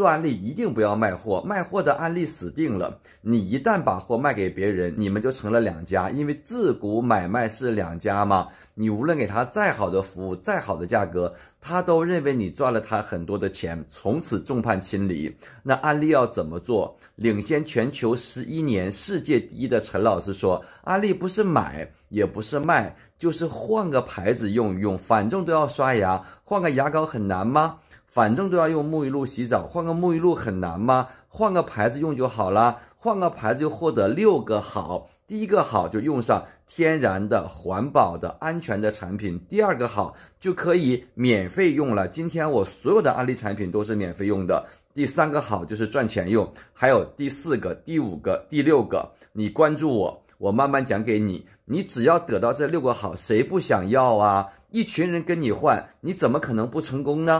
做安利一定不要卖货，卖货的安利死定了。你一旦把货卖给别人，你们就成了两家，因为自古买卖是两家嘛。你无论给他再好的服务，再好的价格，他都认为你赚了他很多的钱，从此众叛亲离。那安利要怎么做？领先全球十一年、世界第一的陈老师说，安利不是买。也不是卖，就是换个牌子用一用，反正都要刷牙，换个牙膏很难吗？反正都要用沐浴露洗澡，换个沐浴露很难吗？换个牌子用就好了，换个牌子就获得六个好，第一个好就用上天然的、环保的、安全的产品，第二个好就可以免费用了。今天我所有的安利产品都是免费用的，第三个好就是赚钱用，还有第四个、第五个、第六个，你关注我。我慢慢讲给你，你只要得到这六个好，谁不想要啊？一群人跟你换，你怎么可能不成功呢？